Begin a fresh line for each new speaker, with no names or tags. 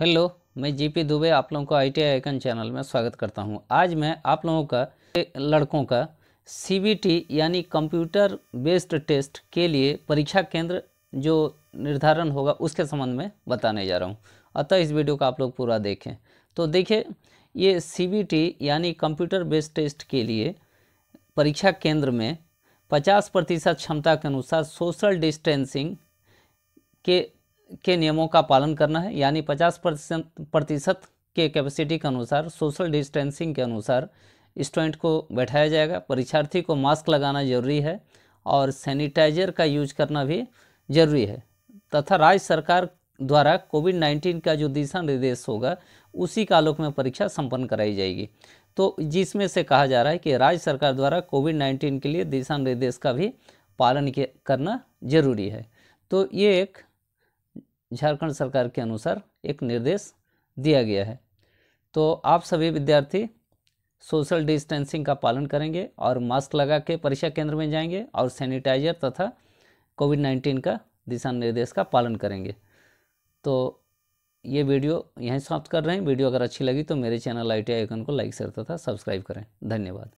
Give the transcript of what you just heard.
hello मैं GP Dubey आप लोगों को आई टी आइकन चैनल में स्वागत करता हूं आज मैं आप लोगों का लड़कों का सीबीटी यानी कंप्यूटर बेस्ड टेस्ट के लिए परीक्षा केंद्र जो निर्धारण होगा उसके संबंध में बताने जा रहा हूं अतः इस वीडियो का आप लोग पूरा देखें तो देखिए ये सी यानी कंप्यूटर बेस्ड टेस्ट के लिए परीक्षा केंद्र में पचास प्रतिशत क्षमता के अनुसार सोशल डिस्टेंसिंग के के नियमों का पालन करना है यानी पचास प्रतिशत के कैपेसिटी के अनुसार सोशल डिस्टेंसिंग के अनुसार स्टूडेंट को बैठाया जाएगा परीक्षार्थी को मास्क लगाना जरूरी है और सैनिटाइजर का यूज करना भी जरूरी है तथा राज्य सरकार द्वारा कोविड नाइन्टीन का जो दिशा निर्देश होगा उसी का आलोक में परीक्षा संपन्न कराई जाएगी तो जिसमें से कहा जा रहा है कि राज्य सरकार द्वारा कोविड नाइन्टीन के लिए दिशा निर्देश का भी पालन करना जरूरी है तो ये एक झारखंड सरकार के अनुसार एक निर्देश दिया गया है तो आप सभी विद्यार्थी सोशल डिस्टेंसिंग का पालन करेंगे और मास्क लगा के परीक्षा केंद्र में जाएंगे और सैनिटाइजर तथा कोविड नाइन्टीन का दिशा निर्देश का पालन करेंगे तो ये वीडियो यहीं समाप्त कर रहे हैं वीडियो अगर अच्छी लगी तो मेरे चैनल आई टी आइकन को लाइक शेयर तथा सब्सक्राइब करें धन्यवाद